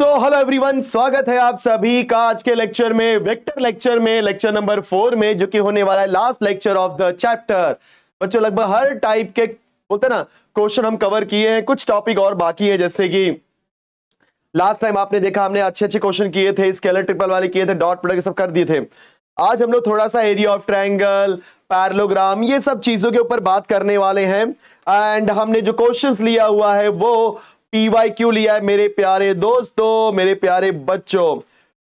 तो hello everyone स्वागत है आप सभी का आज के लेक्चर में वेक्टर लेक्चर में लेक्चर नंबर फोर में जो कि होने वाला है last lecture of the chapter बच्चों लगभग हर टाइप के बोलते ना क्वेश्चन हम कवर किए हैं कुछ टॉपिक और बाकी है जैसे कि लास्ट टाइम आपने देखा हमने अच्छे अच्छे क्वेश्चन किए थे स्केलर ट्रिपल वाले किए थे डॉट प्रोडक्ट सब कर दिए थे आज हम लोग थोड़ा सा एरिया ऑफ ट्रायंगल पैरलोग्राम ये सब चीजों के ऊपर बात करने वाले हैं एंड हमने जो क्वेश्चंस लिया हुआ है वो पीवाई क्यू लिया है मेरे प्यारे दोस्तों मेरे प्यारे बच्चों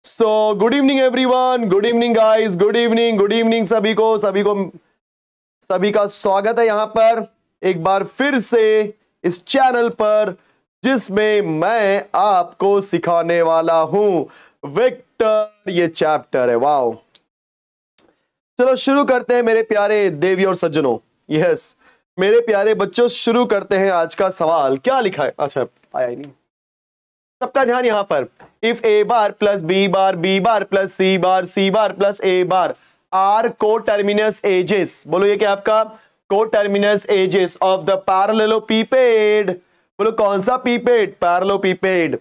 so good evening everyone good evening guys good evening good evening सभी को सभी को सभी का स्वागत है यहां पर एक बार फिर से इस चैनल पर जिसमें मैं आपको सिखाने वाला हूं विक्टर ये चैप्टर है वाओ चलो शुरू करते हैं मेरे प्यारे देवी और सज्जनों यस मेरे प्यारे बच्चों शुरू करते हैं आज का सवाल क्या लिखा है अच्छा आया ही नहीं सबका ध्यान यहां पर if A bar plus B bar B bar plus C bar C bar plus A bar R coterminous edges बोलो ये क्या आपका coterminous edges of the parallelepiped बोलो कौन सा पीपेड पैरलो पीपेड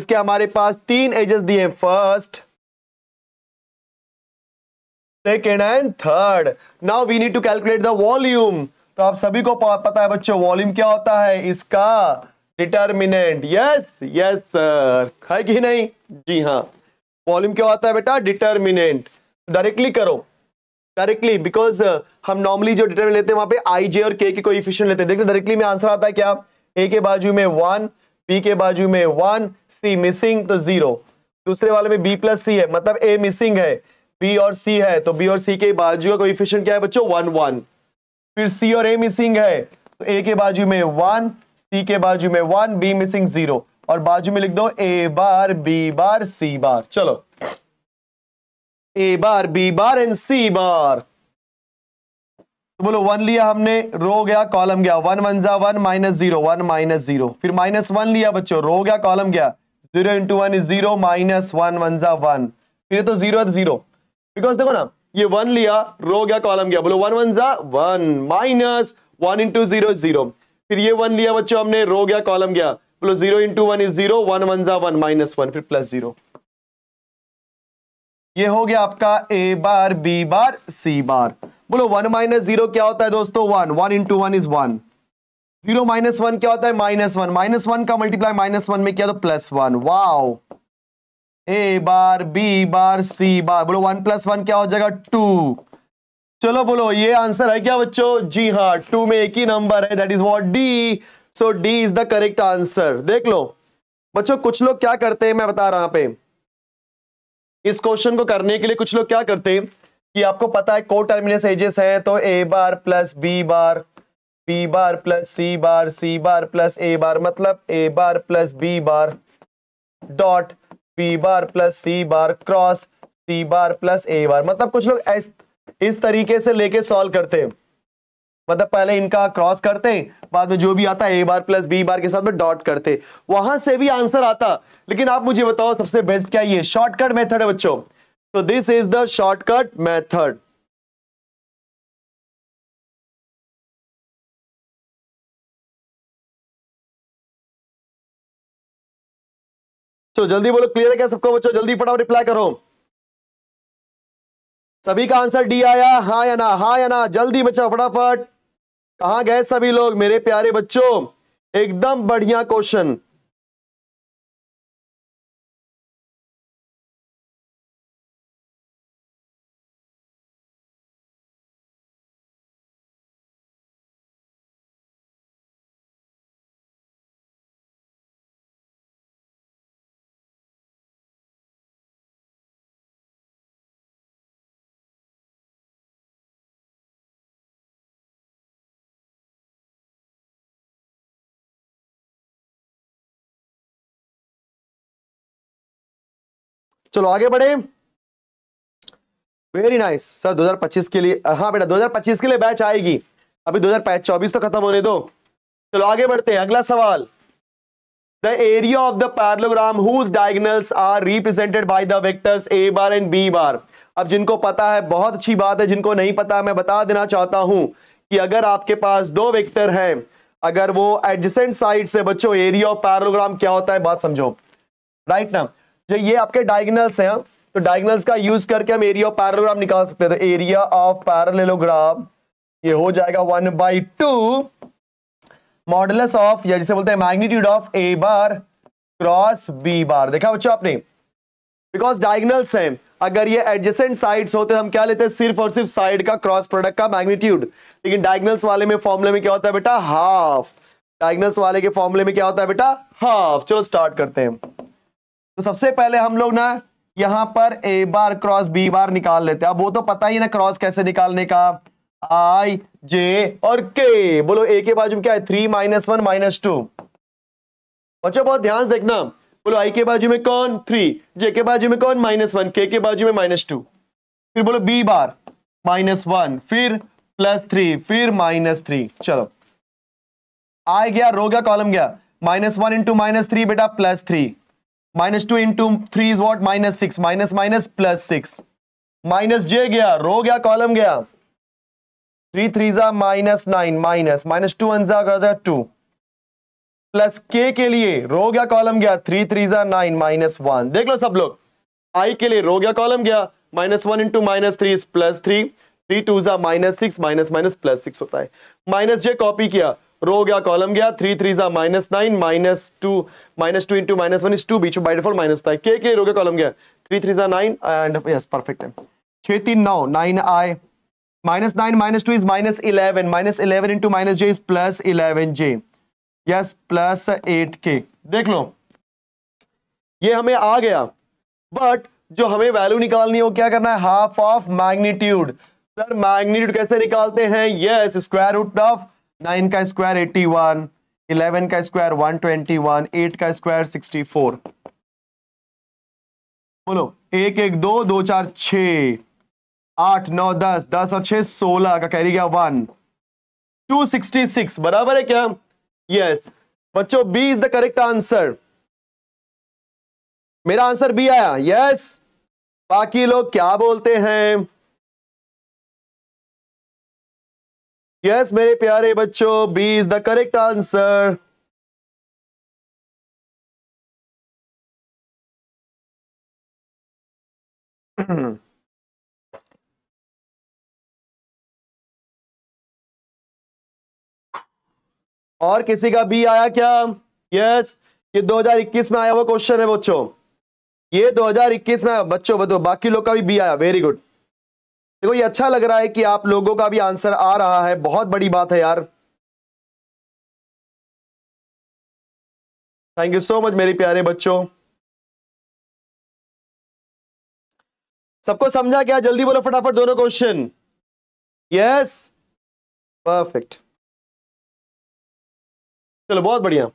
इसके हमारे पास तीन एजेस दिए हैं first second and third now we need to calculate the volume तो आप सभी को पता है बच्चों वॉल्यूम क्या होता है इसका डिटर्मिनेंट यस यस सर है कि नहीं जी हाँ वॉल्यूम क्या होता है बेटा डिटर्मिनेंट डायरेक्टली करो डायरेक्टली बिकॉज uh, हम नॉर्मली जो डिटर्मिनेंट लेते हैं वहां पे आई जे और के के कोई इफिशियंट लेते हैं देखो डायरेक्टली में आंसर आता है क्या ए के बाजू में वन बी के बाजू में वन सी मिसिंग तो जीरो दूसरे वाले में बी प्लस सी है मतलब ए मिसिंग है बी और सी है तो बी और सी के बाजू का कोई इफिशियंट क्या है बच्चों वन वन फिर सी और ए मिसिंग है तो ए के बाजू में वन सी के बाजू में वन बी मिसिंग जीरो और बाजू में लिख दो a bar B bar C bar चलो ए bar B bar and c bar तो बोलो वन लिया हमने रो गया कॉलम गया वन वन जा one minus zero one minus zero फिर माइनस वन लिया बच्चों रो गया कॉलम गया zero into one is zero minus one one जा वन फिर तो जीरो जीरो बिकॉज देखो ना ये वन लिया रो गया कॉलम गया बोलो वन वन जा one minus one into zero zero फिर ये वन लिया बच्चों हमने रो गया कॉलम गया बोलो zero into one is zero one one जा वन माइनस वन फिर प्लस जीरो ये हो गया आपका ए बार बी बार सी बार बोलो वन माइनस जीरो क्या होता है दोस्तों one one into one is one zero minus one क्या होता है माइनस वन माइनस वन का मल्टीप्लाई माइनस वन में किया तो plus one wow A bar B bar C bar बोलो वन प्लस वन क्या हो जाएगा टू चलो बोलो ये आंसर है क्या बच्चों जी हाँ टू में एक ही नंबर है that is what D so D is the correct answer देख लो बच्चों कुछ लोग क्या करते हैं मैं बता रहा पे इस क्वेश्चन को करने के लिए कुछ लोग क्या करते हैं कि आपको पता है को टर्मिनस एजेस है तो ए bar plus B bar B bar plus C bar C bar plus A bar मतलब A bar plus B bar dot B bar plus C bar cross C bar plus A bar मतलब कुछ लोग इस, इस तरीके से लेके solve करते हैं मतलब पहले इनका क्रॉस करते हैं बाद में जो भी आता है ए बार प्लस बी बार के साथ में डॉट करते वहां से भी आंसर आता लेकिन आप मुझे बताओ सबसे बेस्ट क्या ये शॉर्टकट मेथड है बच्चों तो this is the shortcut method चलो जल्दी बोलो क्लियर है क्या सबको बच्चों जल्दी फटाफट रिप्लाई करो सभी का आंसर डी आया हाँ या ना हाँ या ना जल्दी बच्चा फटाफट कहा गए सभी लोग मेरे प्यारे बच्चों एकदम बढ़िया क्वेश्चन चलो आगे बढ़े वेरी नाइस सर 2025 के लिए हाँ बेटा 2025 के लिए बैच आएगी अभी दो तो खत्म होने दो चलो आगे बढ़ते हैं अगला सवाल the area of the parallelogram whose are represented by the vectors A bar and B bar अब जिनको पता है बहुत अच्छी बात है जिनको नहीं पता मैं बता देना चाहता हूं कि अगर आपके पास दो वेक्टर हैं अगर वो एडजेंट साइड से बच्चों एरिया ऑफ पैरलोग्राम क्या होता है बात समझो राइट right ना जो ये आपके डायगनल्स हैं तो डायगनल्स का यूज करके हम एरिया ऑफ पैरलोग्राम निकाल सकते हैं तो एरिया ऑफ पैरेललोग्राम ये हो जाएगा one by two modulus of या जिसे बोलते हैं magnitude of A bar cross B bar देखा बच्चों आपने बिकॉज डायगनल्स हैं अगर ये एडजेसेंट साइड्स होते हम क्या लेते हैं सिर्फ और सिर्फ साइड का क्रॉस प्रोडक्ट का मैग्नीट्यूड लेकिन डायगनल्स वाले में फॉर्मुले में क्या होता है बेटा हाफ डायगनल्स वाले के फॉर्मुले में क्या होता है बेटा हाफ चलो स्टार्ट करते हैं तो सबसे पहले हम लोग ना यहां पर ए बार क्रॉस बी बार निकाल लेते हैं अब वो तो पता ही ना क्रॉस कैसे निकालने का आई जे और के बोलो ए के बाजू में क्या है three minus one minus two बच्चों बहुत ध्यान से देखना बोलो आई के बाजू में कौन थ्री जे के बाजू में कौन माइनस वन के के बाजू में माइनस टू फिर बोलो बी बार माइनस वन फिर प्लस थ्री फिर माइनस थ्री चलो आई गया रो गया कॉलम गया minus one into minus three बेटा plus three minus two into three is what minus six minus minus plus six minus J गया row गया column गया थ्री थ्री जा minus nine minus minus two one जा two plus के के लिए row गया कॉलम गया थ्री थ्री जा नाइन माइनस वन देख लो सब लोग आई के लिए रो गया कॉलम गया minus one into minus three is plus three three two जा minus six minus minus plus six होता है माइनस जे कॉपी किया रो गया कॉलम गया थ्री थ्री सा minus nine minus two minus two into minus one is two बीच में by default minus था के के रो गया कॉलम गया थ्री थ्री सा नाइन एंड यस परफेक्ट है छह तीन नौ nine I minus two is minus eleven minus eleven into minus J is plus eleven J yes plus eight K देख लो ये हमें आ गया बट जो हमें वैल्यू निकालनी हो क्या करना है half of magnitude sir magnitude कैसे निकालते हैं yes square root of nine का स्क्वायर एट्टी वन इलेवन का square one twenty one eight का स्क्वायर सिक्सटी फोर बोलो एक एक दो दो चार छ आठ नौ दस दस और छह सोलह का कैरी गया वन टू सिक्सटी सिक्स बराबर है क्या यस बच्चों B is the correct answer मेरा आंसर बी आया यस बाकी लोग क्या बोलते हैं यस मेरे प्यारे बच्चों B is the correct answer और किसी का बी आया क्या यस ये 2021 में आया हुआ क्वेश्चन है बच्चों ये 2021 में आया बच्चों बताओ बाकी लोग का भी बी आया वेरी गुड देखो ये अच्छा लग रहा है कि आप लोगों का भी आंसर आ रहा है बहुत बड़ी बात है यार थैंक यू सो मच मेरे प्यारे बच्चों सबको समझा क्या जल्दी बोलो फटाफट दोनों क्वेश्चन यस परफेक्ट चलो बहुत बढ़िया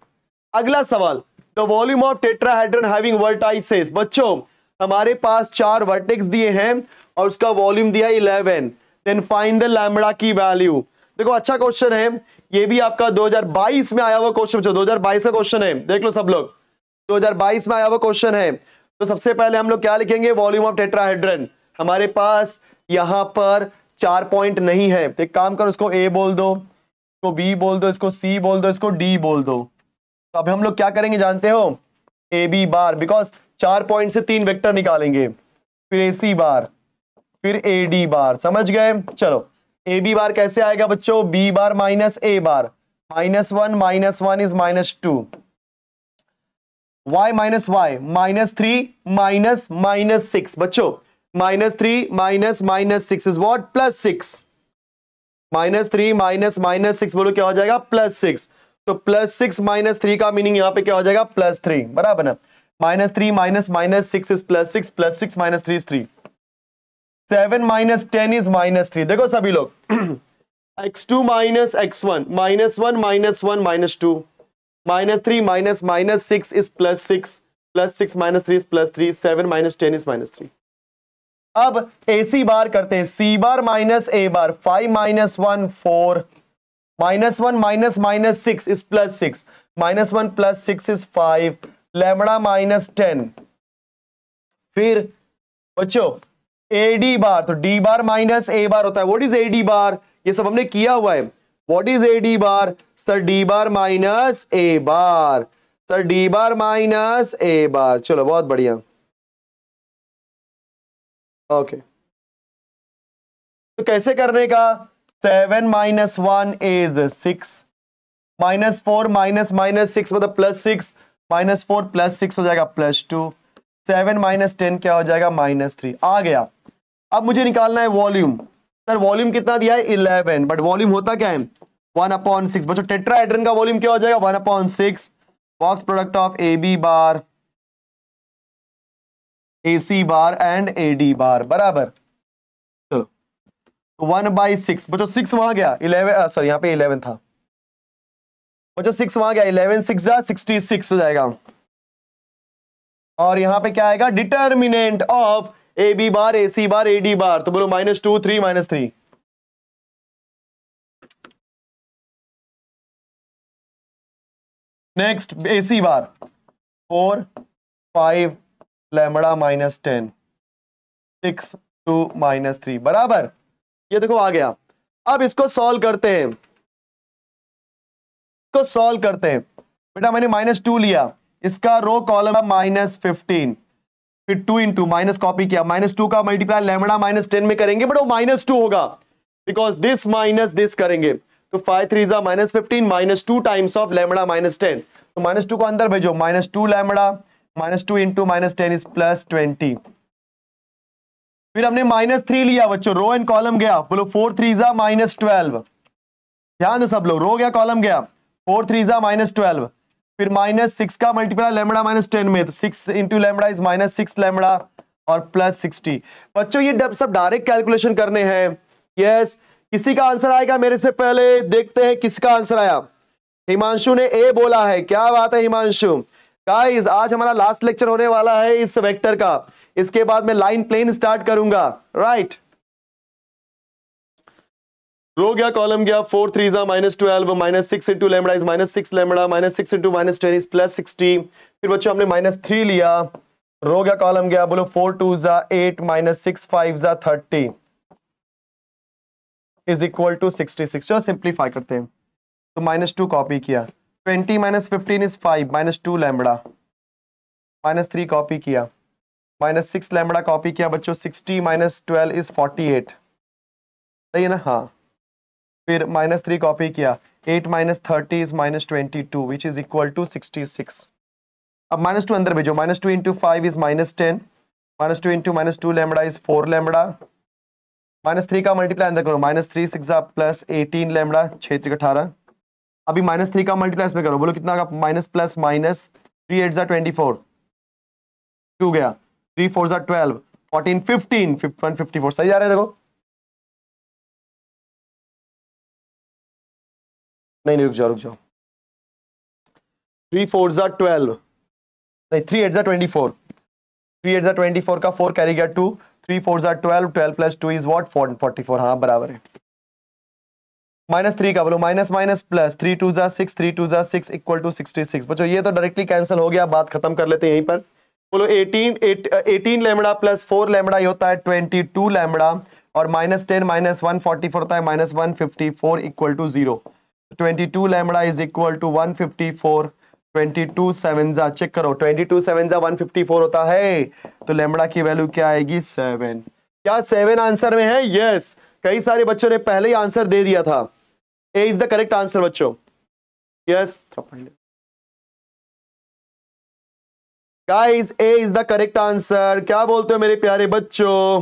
अगला सवाल the volume of tetrahedron having आइसेस बच्चों हमारे पास चार वर्टेक्स दिए हैं और उसका वॉल्यूम दिया eleven then find the lambda की वैल्यू देखो अच्छा क्वेश्चन है ये भी आपका 2022 में आया हुआ क्वेश्चन दो 2022 का क्वेश्चन है देख लो सब लोग 2022 में आया हुआ क्वेश्चन है तो सबसे पहले हम लोग क्या लिखेंगे वॉल्यूम ऑफ टेट्राहेड्रन हमारे पास यहां पर चार पॉइंट नहीं है तो एक काम करो इसको ए बोल दो इसको बी बोल दो इसको सी बोल दो इसको डी बोल दो तो अब हम लोग क्या करेंगे जानते हो ए बी बार बिकॉज चार पॉइंट से तीन वेक्टर निकालेंगे फिर ए सी बार फिर ए डी बार समझ गए चलो ए बी बार कैसे आएगा बच्चों B bar minus A bar minus one minus one is minus two Y minus Y minus three minus minus six बच्चो minus three minus minus six is what plus six minus three minus minus six बोलो क्या हो जाएगा plus six तो plus six minus three का meaning यहां पे क्या हो जाएगा प्लस थ्री बराबर ना minus three minus minus six is plus six plus six minus three is three seven minus ten is minus three देखो सभी लोग X two minus X one minus one minus one minus two minus three minus minus six is plus six plus six minus three is plus three seven minus ten is minus three अब A C bar करते हैं C bar minus A bar five minus one four minus one minus minus six is plus six minus one plus six is five lambda minus ten फिर बच्चों ए D bar तो D bar minus ए bar होता है what is A D bar ये सब हमने किया हुआ है what is A D bar sir D bar minus A bar sir D bar minus A bar चलो बहुत बढ़िया ओके तो कैसे करने का seven minus one is six minus four minus minus six मतलब plus six minus four plus six हो जाएगा plus two seven minus ten क्या हो जाएगा माइनस थ्री आ गया अब मुझे निकालना है वॉल्यूम सर वॉल्यूम कितना दिया है इलेवन बट वॉल्यूम होता क्या है वन अपॉन सिक्स बच्चों टेट्राहाइड्रन का वॉल्यूम क्या हो जाएगा one upon six box product of A B bar A C bar and A D bar बराबर चलो तो वन बाई सिक्स बच्चों सिक्स वहां गया इलेवन सॉरी यहाँ पे इलेवन था बच्चों सिक्स वहां गया इलेवन सिक्स सिक्सटी सिक्स हो जाएगा और यहां पे क्या आएगा determinant of A B bar A C bar A D bar तो बोलो minus two three minus three next A C bar four five lambda minus ten six two minus three बराबर ये देखो आ गया अब इसको सॉल्व करते हैं को सॉल्व करते हैं बेटा मैंने माइनस टू लिया इसका रो कॉलम माइनस फिफ्टीन फिर टू इंटू माइनस कॉपी किया माइनस टू का मल्टीप्लाई लेमड़ा माइनस टेन में करेंगे बट वो माइनस टू होगा बिकॉज दिस माइनस दिस करेंगे तो फाइव थ्री जा minus fifteen minus two times of lambda minus ten तो माइनस टू को अंदर भेजो minus two lambda minus two into minus ten is plus twenty फिर हमने माइनस थ्री लिया बच्चों रो एंड कॉलम गया बोलो फोर थ्री जा माइनस ट्वेल्व ध्यान दो सब लोग रो गया कॉलम गया फोर थ्री जा माइनस ट्वेल्व फिर माइनस सिक्स का मल्टीप्लाई लेमड़ा माइनस टेन में तो six into lambda is minus six lambda और प्लस सिक्सटी बच्चों ये सब डायरेक्ट कैलकुलेशन करने हैं यस yes, किसी का आंसर आएगा मेरे से पहले देखते हैं किसका आंसर आया हिमांशु ने ए बोला है क्या बात है हिमांशु गाइस आज हमारा लास्ट लेक्चर होने वाला है इस वेक्टर का इसके बाद मैं लाइन प्लेन स्टार्ट करूंगा राइट right. रो गया कॉलम गया फोर थ्री जा minus twelve minus six into lambda is minus six lambda minus six into minus ten is plus sixty फिर बच्चों हमने माइनस थ्री लिया रो गया कॉलम गया बोलो फोर टू जा एट माइनस सिक्स फाइव जा thirty is equal to sixty six चलो सिंप्लीफाई करते हैं तो माइनस टू कॉपी किया twenty minus fifteen is five minus two lambda minus three copy किया माइनस सिक्स लेमड़ा कॉपी किया बच्चों sixty minus twelve is forty eight सही है ना हाँ फिर माइनस थ्री कॉपी किया eight minus thirty is minus twenty two which is equal to sixty six अब माइनस टू अंदर भेजो minus two into five is minus ten minus two into minus two lambda is four lambda minus three का multiply अंदर करो minus three six plus eighteen lambda छः त्रिक अठारह अभी माइनस थ्री का मल्टीप्लाई इसमें करो बोलो कितना का minus plus minus three eight ज़ा ट्वेंटी फोर टू गया थ्री फोर ज़ा twelve fourteen fifteen one fifty four सही आ रहा है देखो नहीं नहीं रुक जाओ रुक जाओ थ्री फोर ज़ा ट्वेल्व नहीं थ्री एट ज़ा ट्वेंटी फोर थ्री एट ज़ा ट्वेंटी फोर का फोर कैरी गया टू थ्री फोर ज़ा twelve twelve plus two is what four forty four हाँ बराबर है माइनस थ्री का बोलो minus minus plus three two ज़ा सिक्स थ्री टू ज़ा six equal to sixty six बच्चों ये तो डायरेक्टली कैंसिल हो गया बात खत्म कर लेते हैं यहीं पर बोलो eighteen eighteen lambda plus four lambda ये होता है ट्वेंटी टू लेमड़ा और minus ten minus one forty four होता है minus one fifty four equal to zero 22 lambda is equal to 154 22 सेवेंजा चेक करो 22 सेवेंजा 154 होता है तो लेमड़ा की वैल्यू क्या आएगी सेवन क्या सेवन आंसर में है यस yes. कई सारे बच्चों ने पहले ही आंसर दे दिया था A is the correct answer बच्चों yes guys A is the correct answer क्या बोलते हो मेरे प्यारे बच्चों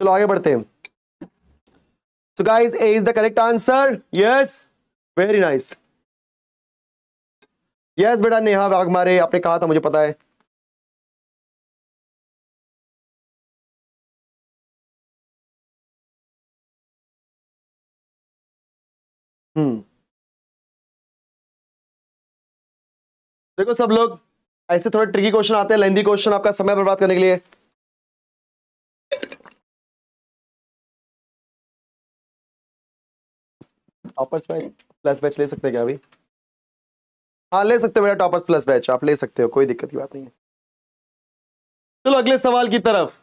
चलो आगे बढ़ते हैं so guys A is the correct answer yes very nice yes बेटा नेहा वाघ मारे आपने कहा था मुझे पता है हम्म। देखो सब लोग ऐसे थोड़े ट्रिकी क्वेश्चन आते हैं लेंदी क्वेश्चन आपका समय बर्बाद करने के लिए टॉपर्स बैच प्लस बैच ले सकते हैं क्या अभी हाँ ले सकते हो बेटा टॉपर्स प्लस बैच आप ले सकते हो कोई दिक्कत की बात नहीं है चलो अगले सवाल की तरफ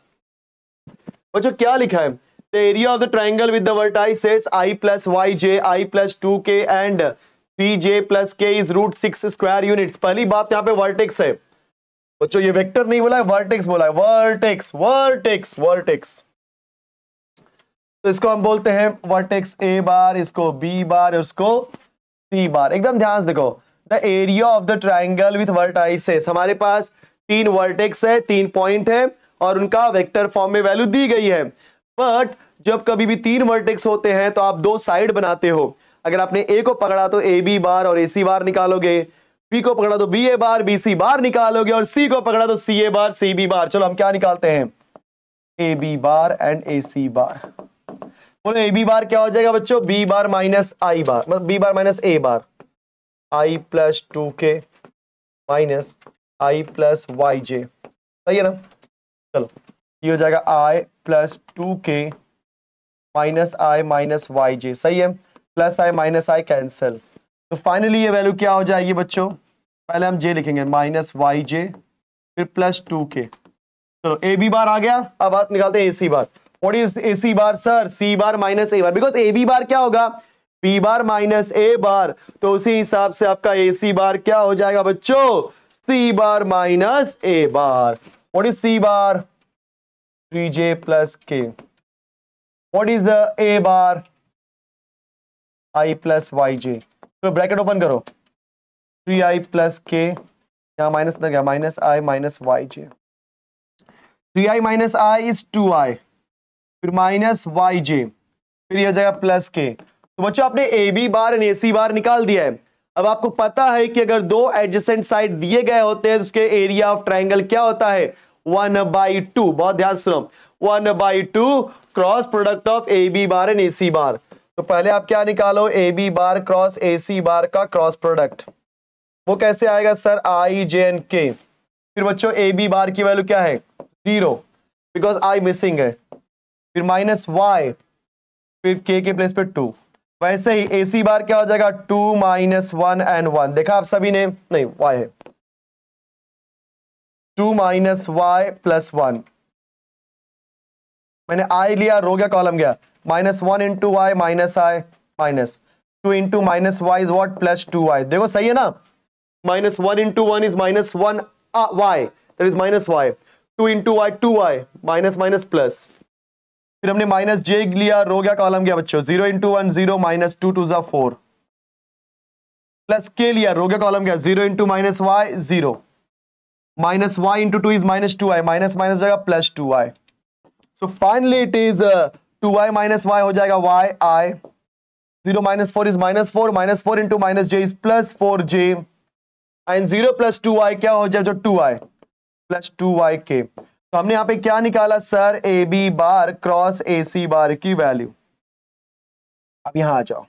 बच्चों क्या लिखा है area of the the area of the triangle I plus Y J I plus two K and P J plus K is root six square unit पहली बात यहाँ पे vertex है बच्चों ये वेक्टर नहीं बोला है वर्टेक्स बोला है वर्टेक्स वर्टेक्स वर्टेक्स तो इसको हम बोलते हैं वर्टेक्स ए बार इसको बी बार और इसको सी बार एकदम ध्यान से देखो the area of the triangle with vertices हमारे पास तीन वर्टेक्स है तीन पॉइंट है और उनका वेक्टर फॉर्म में वैल्यू दी गई है बट जब कभी भी तीन वर्टेक्स होते हैं तो आप दो साइड बनाते हो अगर आपने ए को पकड़ा तो ए बी बार और ए सी बार निकालोगे बी को पकड़ा तो बी ए बार बी सी बार निकालोगे और सी को पकड़ा तो सी ए बार सी बी बार चलो हम क्या निकालते हैं ए B bar and A C bar बोलो ए बी बार क्या हो जाएगा बच्चों B bar minus I bar मतलब B bar minus A bar I plus two K minus I plus Y J सही है ना चलो ये हो जाएगा I plus two K minus I minus Y J सही है plus I minus I cancel तो फाइनली ये वैल्यू क्या हो जाएगी बच्चों पहले हम जे लिखेंगे माइनस वाई जे फिर प्लस टू के चलो ए बी बार आ गया अब बात निकालते हैं A C bar what is A C bar sir C bar minus A bar because A B bar क्या होगा पी बार माइनस ए बार तो उसी हिसाब से आपका ए सी बार क्या हो जाएगा बच्चों C bar minus A bar what is C bar three J plus K what is the A bar I plus Y J तो ब्रैकेट ओपन करो थ्री आई प्लस के यहाँ माइनस ना गया minus I minus Y J three I minus I is two I फिर minus Y जे फिर यह जाएगा plus के तो बच्चों आपने ए B bar and A C बार निकाल दिया है अब आपको पता है कि अगर दो एडजस्टेंट साइड दिए गए होते हैं तो उसके एरिया ऑफ ट्राइंगल क्या होता है वन बाई टू बहुत ध्यान सुनो one by two cross product of A B bar and A C bar तो पहले आप क्या निकालो ए B bar cross A C bar का क्रॉस प्रोडक्ट वो कैसे आएगा सर आई जे एन के फिर बच्चों ए बी बार की वैल्यू क्या है जीरो बिकॉज आई मिसिंग है फिर माइनस वाई फिर के के प्लेस पे टू वैसे ही ए सी बार क्या हो जाएगा two minus one and one देखा आप सभी ने नहीं वाई है two minus Y plus one मैंने आई लिया रो गया कॉलम गया minus one into Y minus I minus two into minus Y is what plus two Y देखो सही है ना minus one into one is minus one Y that is minus Y two into Y two Y minus minus plus फिर हमने minus जे लिया row गया column गया बच्चों zero into one zero minus two two जो फोर प्लस के लिया row गया column गया zero into minus Y zero minus Y into two is minus two I minus minus जाएगा plus two I so finally it is two Y minus Y हो जाएगा Y I zero minus four is minus four minus four into minus J is plus four J and zero plus two आई क्या हो जाएगा जो two आई plus two Y K तो हमने यहां पे क्या निकाला sir A B bar cross A C bar की वैल्यू अब यहां आ जाओ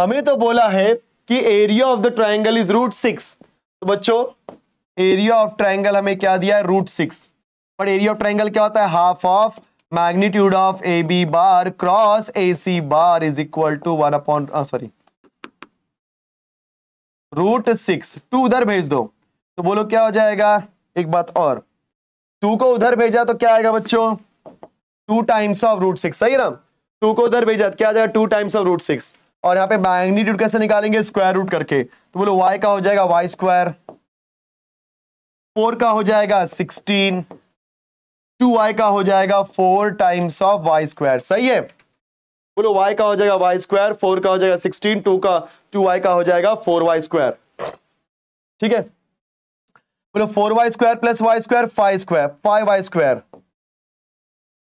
हमें तो बोला है कि area of the triangle is root six तो बच्चों एरिया ऑफ ट्राइंगल हमें क्या दिया है रूट सिक्स और एरिया ऑफ ट्राइंगल क्या होता है half of magnitude of A B bar cross A C bar is equal to one upon sorry root six two उधर भेज दो तो बोलो क्या हो जाएगा एक बात और टू को उधर भेजा तो क्या आएगा बच्चों two times of root six सही ना टू को उधर भेजा तो क्या आ जाएगा two times of root six और यहाँ पे मैग्नीट्यूड कैसे निकालेंगे स्क्वायर रूट करके तो बोलो वाई का हो जाएगा वाई स्क्वायर फोर का हो जाएगा सिक्सटीन टू वाई का हो जाएगा four times of Y square सही है बोलो वाई का हो जाएगा वाई स्क्वायर फोर का हो जाएगा सिक्सटीन टू का टू वाई का हो जाएगा फोर वाई स्क्वायर ठीक है बोलो four Y square plus Y square five square five Y square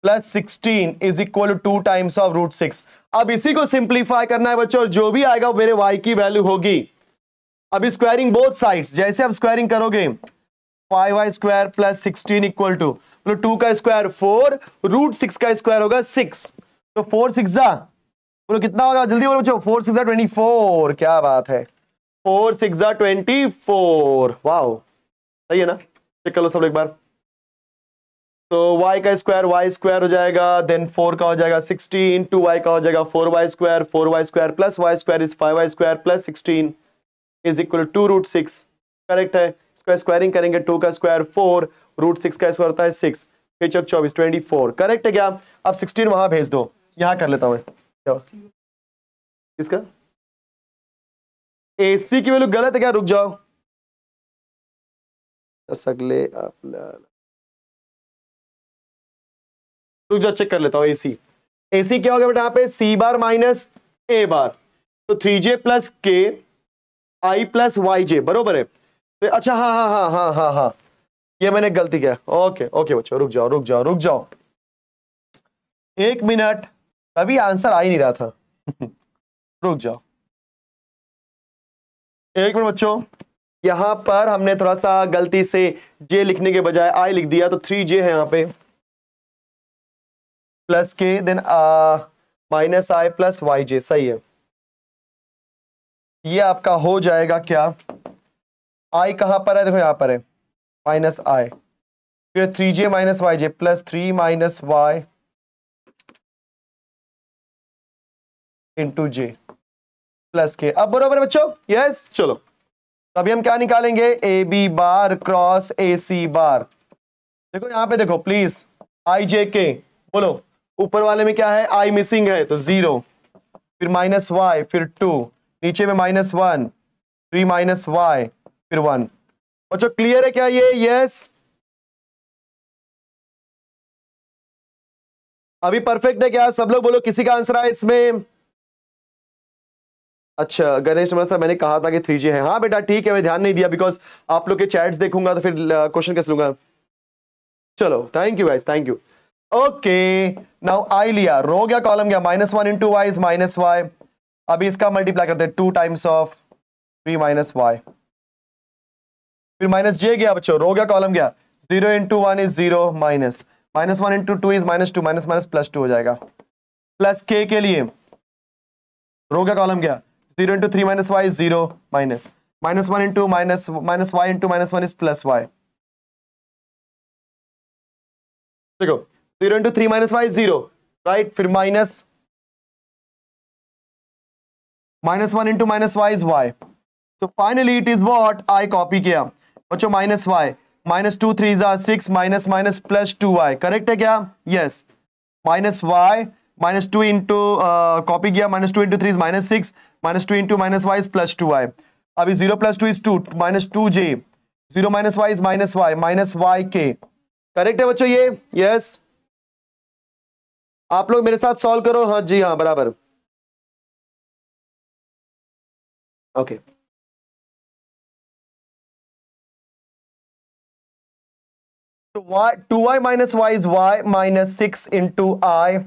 plus sixteen is equal to times of root six अब इसी को सिंप्लीफाई करना है बच्चों और जो भी आएगा मेरे y की वैल्यू होगी अब स्क्वायरिंग बोथ साइड्स जैसे आप स्क्वायरिंग करोगे five Y square plus sixteen equal to बोलो टू का स्क्वायर फोर रूट सिक्स का स्क्वायर होगा सिक्स तो फोर सिक्स बोलो कितना होगा जल्दी बोलो बच्चों फोर सिक्स ट्वेंटी फोर क्या बात है फोर सिक्स ट्वेंटी फोर वाह सही है ना चेक कर लो सब एक बार तो y का स्क्वायर y स्क्वायर हो जाएगा देन 4 का हो जाएगा 16 इंटू वाई का हो जाएगा 4y square four Y square plus Y square is five Y square plus sixteen is equal to root six correct है इसका स्क्वायरिंग करेंगे 2 का स्क्वायर 4 रूट सिक्स का स्क्वायर होता है 6 फिर चौक चौबीस ट्वेंटी फोर करेक्ट है क्या अब 16 वहां भेज दो यहाँ कर लेता हूँ इसका ए सी की वैल्यू गलत है क्या रुक जाओ सगले रुक चेक कर लेता हूं एसी एसी क्या हो गया बेटा पे सी बार माइनस ए बार तो थ्री जे प्लस के आई प्लस वाई जे बरोबर है तो अच्छा हाँ हाँ हाँ हाँ हाँ हाँ ये मैंने गलती किया ओके ओके बच्चों रुक जाओ रुक जाओ रुक जाओ एक मिनट अभी आंसर आ ही नहीं रहा था रुक जाओ एक मिनट बच्चों यहां पर हमने थोड़ा सा गलती से जे लिखने के बजाय आई लिख दिया तो थ्री जे है यहां पे plus K then minus I plus Y J सही है ये आपका हो जाएगा क्या आई कहां पर है देखो यहां पर है माइनस आई फिर three J minus Y J plus three minus Y into J plus K अब बराबर बच्चों यस चलो तो अभी हम क्या निकालेंगे ए B bar cross A C बार देखो यहां पे देखो प्लीज आई जे के बोलो ऊपर वाले में क्या है आई मिसिंग है तो जीरो फिर माइनस वाई फिर टू नीचे में minus one three minus Y फिर वन बच्चों क्लियर है क्या ये यस अभी परफेक्ट है क्या सब लोग बोलो किसी का आंसर है इसमें अच्छा गणेश नमस्कार मैंने कहा था कि थ्री जी है हाँ बेटा ठीक है मैं ध्यान नहीं दिया बिकॉज आप लोग के चैट्स देखूंगा तो फिर क्वेश्चन कैसे लूंगा चलो thank you guys thank you okay now I लिया रो गया कॉलम गया minus one into Y is minus Y अभी इसका मल्टीप्लाई करते हैं two times of three minus Y फिर माइनस जे गया बच्चों रो गया कॉलम गया zero into one is zero minus minus one into two is minus two minus minus plus two हो जाएगा प्लस के के लिए रो गया कॉलम गया zero into three minus Y zero minus minus one into minus minus Y into minus one is plus Y देखो zero into three minus Y zero right फिर minus minus one into minus Y is Y तो finally it is what I copy किया बच्चों minus Y minus two three six minus minus plus two Y correct है क्या yes minus Y minus two into copy किया minus two into three is minus six minus two into minus Y is plus two Y अभी zero plus two is two minus two J zero minus Y is minus Y minus Y K correct है बच्चों ये yes yes. आप लोग मेरे साथ solve करो हाँ जी हाँ बराबर ओके okay. वाई तो y Y minus Y is y minus 6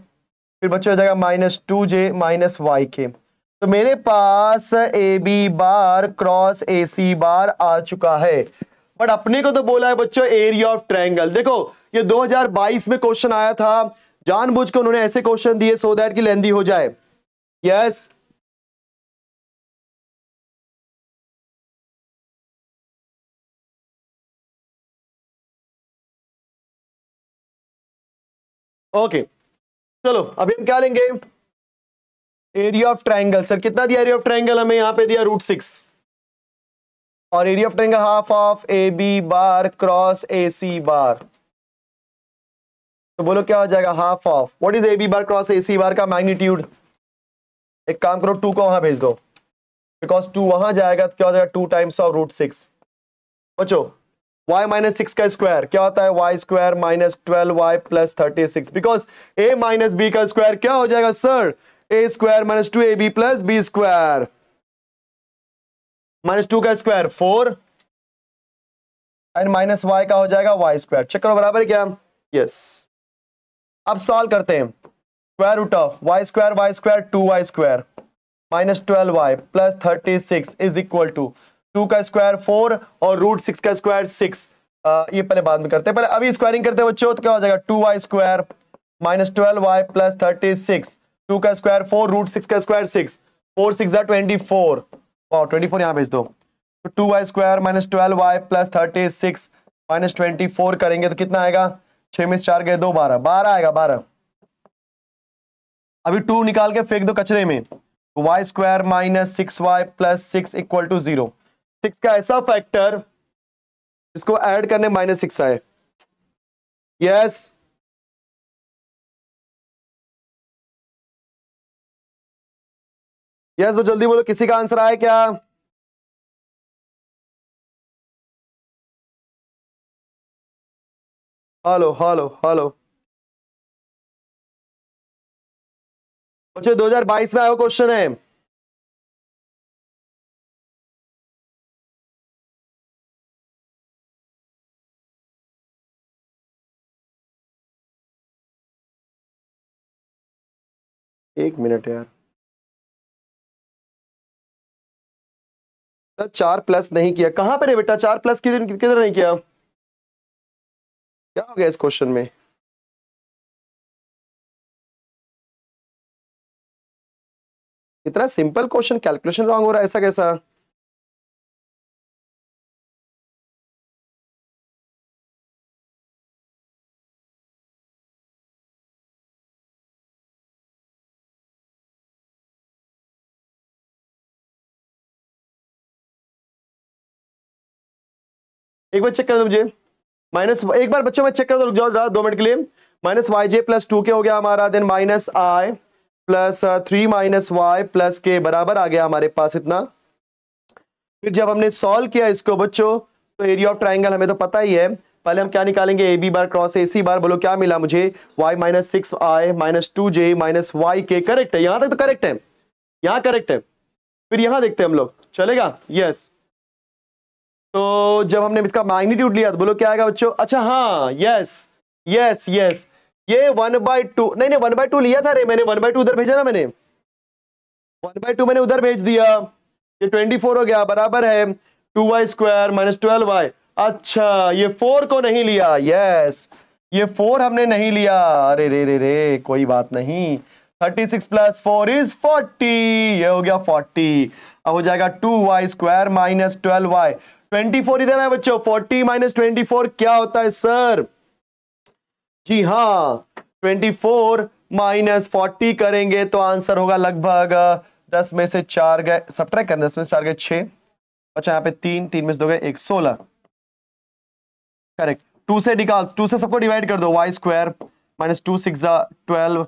फिर बच्चे हो जाएगा minus two J minus Y K तो मेरे पास ए B bar cross A C बार आ चुका है बट अपने को तो बोला है बच्चों एरिया ऑफ ट्रायंगल देखो ये 2022 में क्वेश्चन आया था बुझ के उन्होंने ऐसे क्वेश्चन दिए सो दैट की लेंदी हो जाए यस yes. Okay okay. चलो अभी हम क्या लेंगे एरिया ऑफ ट्राइंगल सर कितना दिया एरिया ऑफ ट्राइंगल हमें यहाँ पे दिया रूट सिक्स और area of triangle half of A B bar cross A C bar तो बोलो क्या हो जाएगा half of what is A B bar cross A C bar का मैग्नीट्यूड एक काम करो टू को वहां भेज दो बिकॉज टू वहां जाएगा तो क्या हो जाएगा two times of root six बचो y माइनस सिक्स का स्क्वायर क्या होता है y square minus twelve Y plus thirty six because A minus B का स्क्वायर क्या हो जाएगा sir A square minus two A B plus B square minus two का square four and minus Y का हो जाएगा वाई स्क्वायर चेक करो बराबर क्या यस अब सॉल्व करते हैं square root of Y square Y square two Y square minus twelve Y plus thirty six is equal to two का स्क्वायर फोर और रूट सिक्स का स्क्वायर सिक्स ये पहले बाद में करते हैं पहले अभी स्क्वायरिंग करते हैं बच्चों तो क्या हो जाएगा two Y square minus twelve Y plus thirty six two का स्क्वायर फोर रूट सिक्स का square six four six are twenty four और ट्वेंटी फोर यहाँ भेज दो तो two Y square minus twelve Y plus thirty six minus twenty four करेंगे तो कितना आएगा छह में चार गए दो बारह बारह आएगा बारह अभी टू निकाल के फेंक दो कचरे में Y square minus six Y plus six equal to zero six का ऐसा फैक्टर इसको ऐड करने माइनस सिक्स आए यस यस वो जल्दी बोलो किसी का आंसर आया क्या हेलो हेलो हेलो हजार बाईस में आया क्वेश्चन है एक मिनट यार चार प्लस नहीं किया कहां पर है बेटा चार प्लस किधर किधर नहीं किया क्या हो गया इस क्वेश्चन में इतना सिंपल क्वेश्चन कैलकुलेशन रॉन्ग हो रहा है ऐसा कैसा एक बार चेक कर दो मुझे माइनस एक बार बच्चों में चेक कर दो रुक जाओ दो मिनट के लिए minus Y J plus two K हो गया हमारा then minus I plus three minus Y plus K बराबर आ गया हमारे पास इतना फिर जब हमने सॉल्व किया इसको बच्चों तो एरिया ऑफ ट्राइंगल हमें तो पता ही है पहले हम क्या निकालेंगे ए B bar cross A C bar बोलो क्या मिला मुझे Y minus six I minus two J minus Y K correct है यहां तक तो करेक्ट है यहां करेक्ट है फिर यहां देखते हैं हम लोग चलेगा यस yes. तो जब हमने इसका मैग्नीट्यूड लिया तो बोलो क्या आएगा बच्चों अच्छा हाँ यस यस यस ये वन बाई टू नहीं नहीं वन बाई टू लिया था रे मैंने वन बाई टू उधर भेजा ना मैंने वन बाई टू मैंने उधर भेज दिया ये ट्वेंटी फोर हो गया बराबर है two Y square minus twelve Y अच्छा ये फोर को नहीं लिया यस ये फोर हमने नहीं लिया अरे रे रे रे कोई बात नहीं thirty six plus four is forty ये हो गया फोर्टी अब हो जाएगा two Y square minus twelve Y twenty four इधर है बच्चों फोर्टी माइनस ट्वेंटी फोर क्या होता है सर जी हाँ ट्वेंटी फोर माइनस फोर्टी करेंगे तो आंसर होगा लगभग दस में से चार गए सब करना दस में से चार गए छः अच्छा यहाँ पे तीन तीन में से दो गए एक सोलह करेक्ट टू से निकाल टू से सबको डिवाइड कर दो Y square minus two six twelve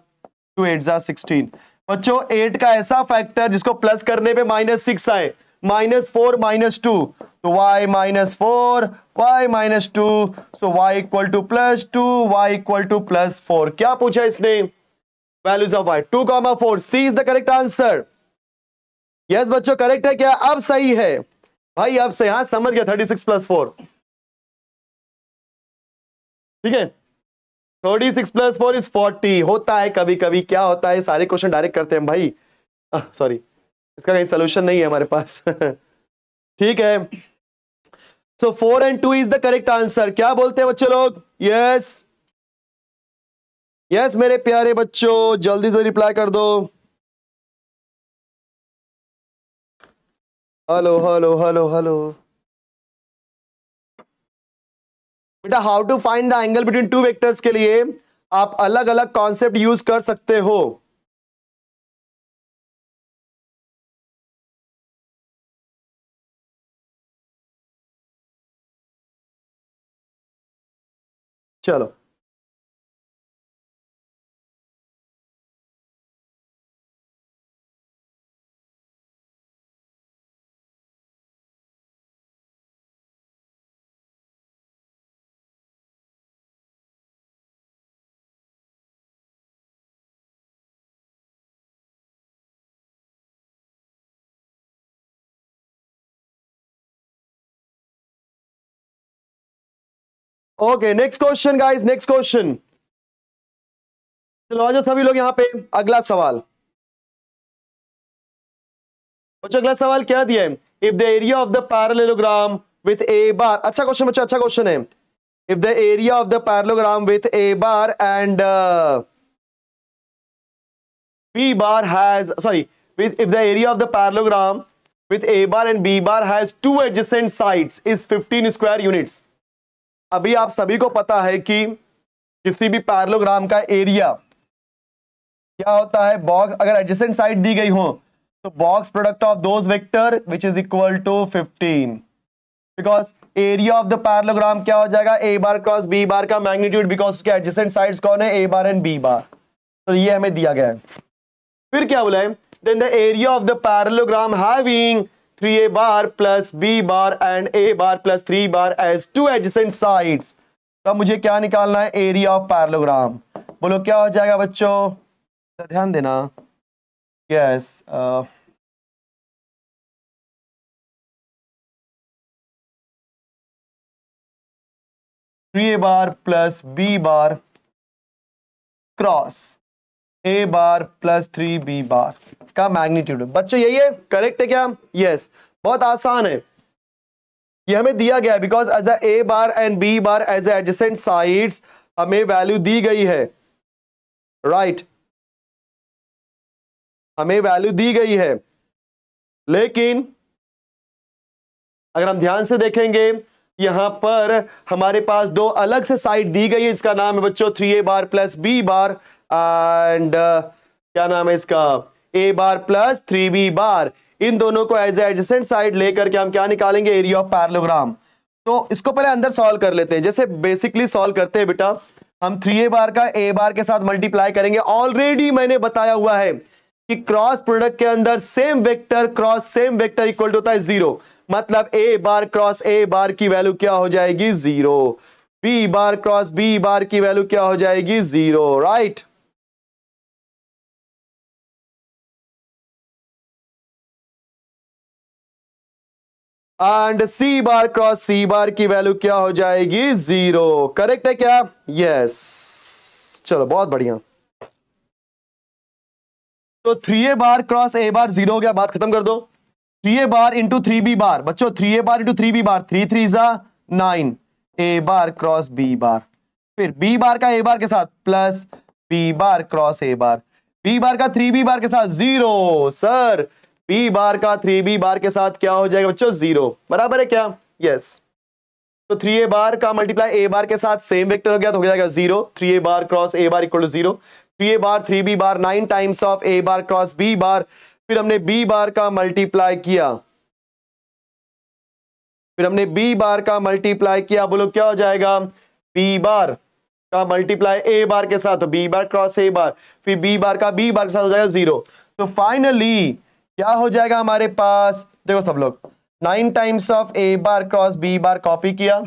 two eight sixteen बच्चों एट का ऐसा फैक्टर जिसको प्लस करने पे माइनस सिक्स आए माइनस फोर माइनस टू तो y minus four Y minus two so y equal to plus two Y equal to plus four क्या पूछा इसने values of y two comma four C is the correct answer yes बच्चों correct है क्या अब सही है भाई अब से हाँ समझ गया थर्टी सिक्स प्लस फोर ठीक है thirty six plus four is forty होता है कभी कभी क्या होता है सारे क्वेश्चन डायरेक्ट करते हैं भाई सॉरी ah, इसका कहीं सोल्यूशन नहीं है हमारे पास ठीक है so four and two is the correct answer क्या बोलते हैं बच्चे लोग यस यस मेरे प्यारे बच्चों जल्दी से रिप्लाई कर दो हेलो हेलो हेलो हेलो बेटा how to find the angle between two vectors के लिए आप अलग अलग कॉन्सेप्ट यूज कर सकते हो चलो okay next question guys next question चलो आज सभी लोग यहाँ पे अगला सवाल बच्चों अगला सवाल क्या दिया है if the area of the parallelogram with a bar अच्छा क्वेश्चन बच्चों अच्छा क्वेश्चन है if the area of the parallelogram with a bar and B bar has sorry with if the area of the parallelogram with a bar and b bar has two adjacent sides is 15 square units अभी आप सभी को पता है कि किसी भी parallelogram का एरिया क्या होता है बॉक्स अगर एडजेसेंट साइड दी गई हो तो box product of those vector which is equal to 15 because area of the parallelogram क्या हो जाएगा a bar cross B bar का मैग्नीट्यूड बिकॉज उसके एडजेसेंट साइड कौन है ए बार एंड बी बार तो ये हमें दिया गया है फिर क्या बोला है then the area of the parallelogram having three a bar plus B bar and a bar plus three bar as two adjacent side तब मुझे क्या निकालना है एरिया ऑफ पैरलोग्राम बोलो क्या हो जाएगा बच्चों ध्यान देना yes three a bar plus B bar cross a bar plus three b bar का मैग्नीट्यूड बच्चों यही है करेक्ट है क्या यस yes. बहुत आसान है ये हमें दिया गया because as a bar and B bar as adjacent sides हमें वैल्यू दी गई है राइट right. हमें वैल्यू दी गई है लेकिन अगर हम ध्यान से देखेंगे यहां पर हमारे पास दो अलग से साइड दी गई है इसका नाम है बच्चों three a bar plus B bar and क्या नाम है इसका a bar plus three b bar इन दोनों को एज एडजेंट साइड लेकर के हम क्या निकालेंगे एरिया ऑफ पैरलोग्राम तो इसको पहले अंदर सॉल्व कर लेते हैं जैसे बेसिकली सॉल्व करते हैं बेटा हम थ्री ए बार का ए बार के साथ मल्टीप्लाई करेंगे ऑलरेडी मैंने बताया हुआ है कि क्रॉस प्रोडक्ट के अंदर same vector cross same vector equal to होता है जीरो मतलब ए बार क्रॉस ए बार की वैल्यू क्या हो जाएगी zero b bar cross B bar की वैल्यू क्या हो जाएगी zero right right? And c bar cross C bar की वैल्यू क्या हो जाएगी जीरो करेक्ट है क्या यस yes. चलो बहुत बढ़िया तो three a bar cross a bar zero हो गया बात खत्म कर दो three a bar into three b bar बच्चों three a bar into three b bar three three जा nine a bar cross B bar फिर बी बार का ए बार के साथ plus B bar cross a bar B bar का three b बार के साथ zero sir B bar का three b बार के साथ क्या हो जाएगा बच्चों जीरो बराबर है क्या यस yes. तो थ्री ए बार का मल्टीप्लाई ए बार के साथ सेम वेक्टर हो गया तो हो जाएगा zero three a bar cross a bar equal to zero three a bar three b bar nine times of A bar cross B bar फिर हमने बी बार का मल्टीप्लाई किया फिर हमने बी बार का मल्टीप्लाई किया बोलो क्या हो जाएगा बी बार का मल्टीप्लाई ए बार के साथ बी बार क्रॉस ए बार फिर बी बार का बी बार के साथ हो जाएगा जीरो सो फाइनली क्या हो जाएगा हमारे पास देखो सब लोग nine times of A bar cross B bar copy किया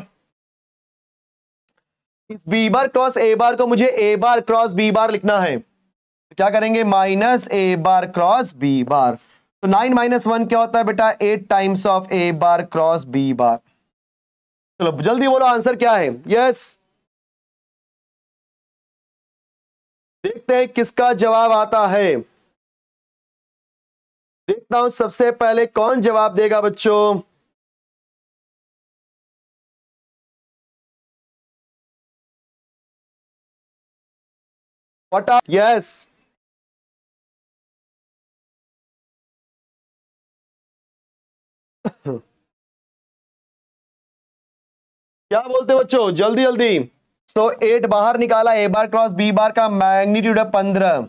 इस बी बार क्रॉस ए बार को मुझे ए बार क्रॉस बी बार लिखना है तो क्या करेंगे माइनस ए बार क्रॉस बी बार तो नाइन माइनस वन क्या होता है बेटा eight times of A bar cross B bar चलो जल्दी बोलो आंसर क्या है यस देखते हैं किसका जवाब आता है देखता हूं सबसे पहले कौन जवाब देगा बच्चों वट आर यस क्या बोलते बच्चों जल्दी जल्दी सो so, एट बाहर निकाला ए बार क्रॉस बी बार का मैग्नीट्यूड है पंद्रह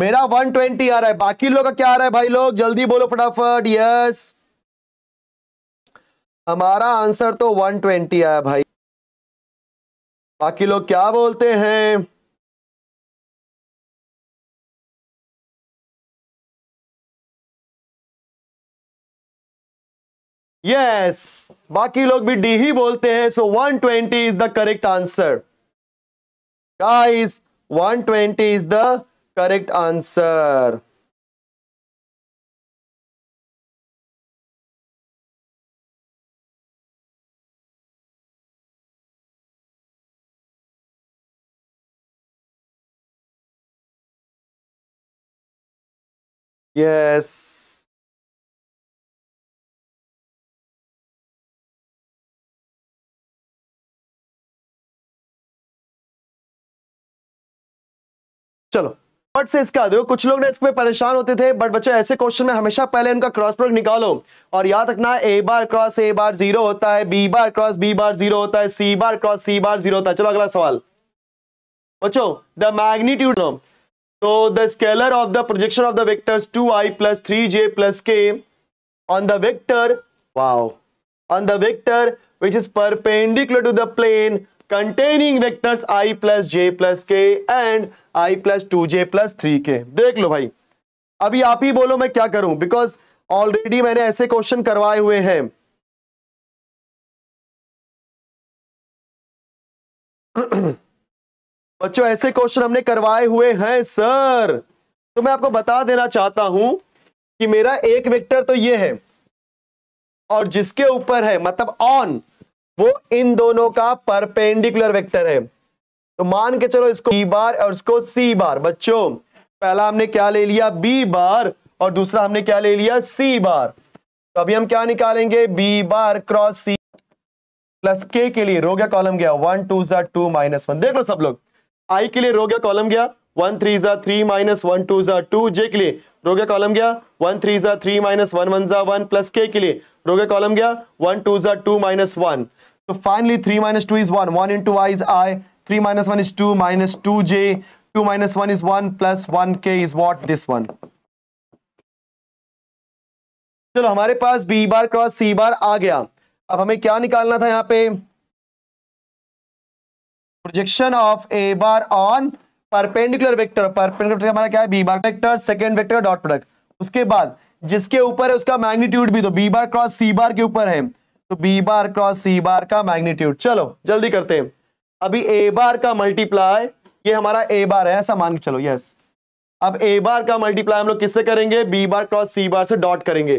मेरा 120 आ रहा है बाकी लोग का क्या आ रहा है भाई लोग जल्दी बोलो फटाफट यस हमारा आंसर तो 120 आया भाई बाकी लोग क्या बोलते हैं यस yes, बाकी लोग भी डी ही बोलते हैं so 120 is the correct answer guys 120 is the correct answer yes चलो बट से इसका देखो कुछ लोग ना इसमें परेशान होते थे बट बच्चों ऐसे क्वेश्चन में हमेशा पहले उनका क्रॉस प्रोडक्ट निकालो और याद रखना ए bar cross a bar zero होता है b bar cross B bar zero होता है सी बार क्रॉस सी बार जीरो होता है चलो अगला सवाल बच्चो द मैग्नीट्यूड तो the scalar of the projection of the vectors two I plus three J plus k on the vector wow on the vector which is perpendicular to the plane containing vectors i plus j plus k and i plus two j plus three k देख लो भाई अभी आप ही बोलो मैं क्या करूं because already मैंने ऐसे क्वेश्चन करवाए हुए हैं बच्चों ऐसे क्वेश्चन हमने करवाए हुए हैं सर तो मैं आपको बता देना चाहता हूं कि मेरा एक वेक्टर तो ये है और जिसके ऊपर है मतलब ऑन वो इन दोनों का परपेंडिकुलर वेक्टर है तो मान के चलो इसको बी बार और इसको सी बार बच्चों पहला हमने क्या ले लिया बी बार और दूसरा हमने क्या ले लिया सी बार तो अभी हम क्या निकालेंगे b bar cross c plus के के लिए रो गया कॉलम गया वन टू जा टू माइनस वन देख लो सब लोग आई के लिए रो गया कॉलम गया वन थ्री जा थ्री माइनस वन टू जा टू जे के लिए रो गया कॉलम गया वन थ्री जा थ्री माइनस वन वन जा वन प्लस के के लिए रो गया कॉलम गया वन टू जा टू माइनस वन तो finally three minus two is one one two i is i three minus one is two minus two j two minus one is one plus one के is what this one चलो हमारे पास B bar cross सी बार आ गया अब हमें क्या निकालना था यहाँ पे projection of A bar on perpendicular vector perpendicular हमारा क्या है b bar vector second vector dot product उसके बाद जिसके ऊपर है उसका मैग्नीट्यूड भी तो बी बार क्रॉस सी बार के ऊपर है तो बी बार क्रॉस सी बार का मैग्नीट्यूड चलो जल्दी करते हैं अभी ए बार का मल्टीप्लाई ये हमारा ए बार है ऐसा मान के चलो यस अब ए बार का मल्टीप्लाई हम लोग किससे करेंगे बी बार क्रॉस सी बार से डॉट करेंगे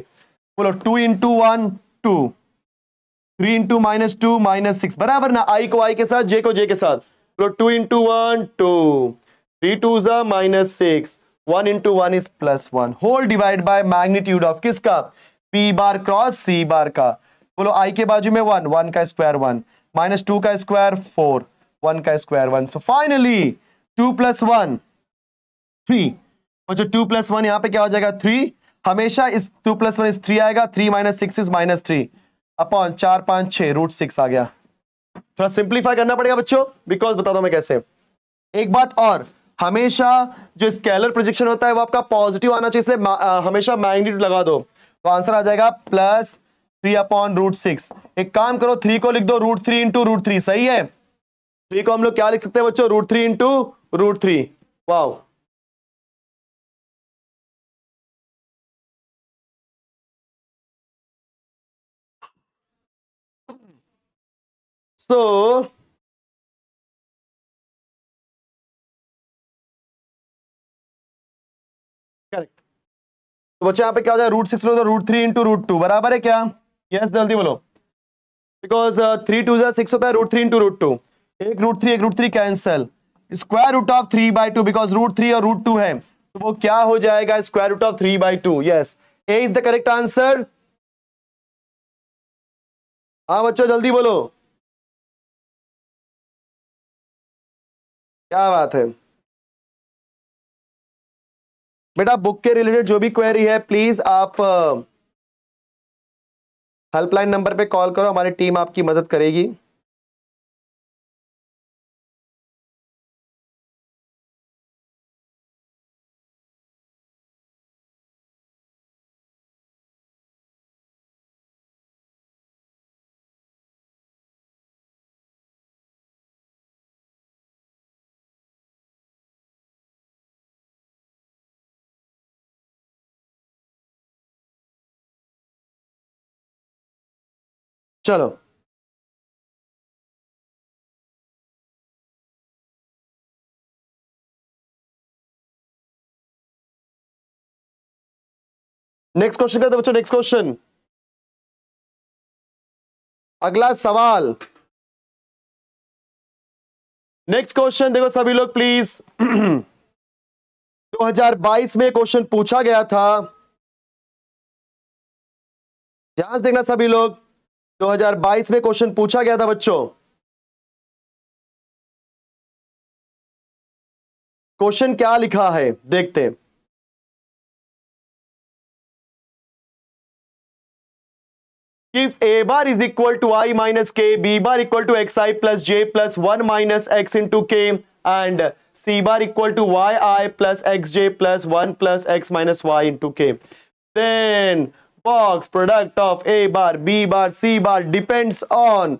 बोलो two into one two three into minus two minus six बराबर ना आई को आई के साथ जे को जे के साथ बोलो two into one two three two जो minus six one into one is plus one whole divide by magnitude of किसका बी बार क्रॉस सी बार का बोलो आई के बाजू में वन वन का स्क्वायर वन माइनस टू का स्क्वायर फोर वन का square one so finally two plus one three बच्चों टू प्लस वन यहाँ पे क्या हो जाएगा थ्री हमेशा इस टू प्लस वन इस थ्री आएगा three minus six is minus three upon चार पांच छह रूट सिक्स आ गया थोड़ा सिंप्लीफाई करना पड़ेगा बच्चों बिकॉज बता दो मैं कैसे एक बात और हमेशा जो स्केलर प्रोजेक्शन होता है वो आपका पॉजिटिव आना चाहिए इसलिए हमेशा मैग्नीट्यूड लगा दो तो आंसर आ जाएगा plus three upon root six एक काम करो थ्री को लिख दो root three into root three सही है थ्री को हम लोग क्या लिख सकते हैं बच्चों root three into root three wow so correct तो बच्चों यहाँ पे क्या हो जाए root six root three into root two बराबर है क्या यस जल्दी बोलो बिकॉज थ्री टू जै सिक्स होता है root three into root two एक रूट थ्री एक root three cancel square root of three by two because root three और रूट टू है तो वो क्या हो जाएगा square root of three by two yes A is the correct answer हाँ बच्चों जल्दी बोलो क्या बात है बेटा बुक के रिलेटेड जो भी क्वेरी है प्लीज आप uh, हेल्पलाइन नंबर पे कॉल करो हमारी टीम आपकी मदद करेगी चलो नेक्स्ट क्वेश्चन करते बच्चों नेक्स्ट क्वेश्चन अगला सवाल नेक्स्ट क्वेश्चन देखो सभी लोग प्लीज 2022 में क्वेश्चन पूछा गया था ध्यान देखना सभी लोग 2022 में क्वेश्चन पूछा गया था बच्चों क्वेश्चन क्या लिखा है देखते हैं if a bar is equal to i minus k b bar equal to xi plus j plus 1 minus x into k and c bar equal to yi plus xj plus 1 plus x minus y into k then box product of A bar B bar C bar depends on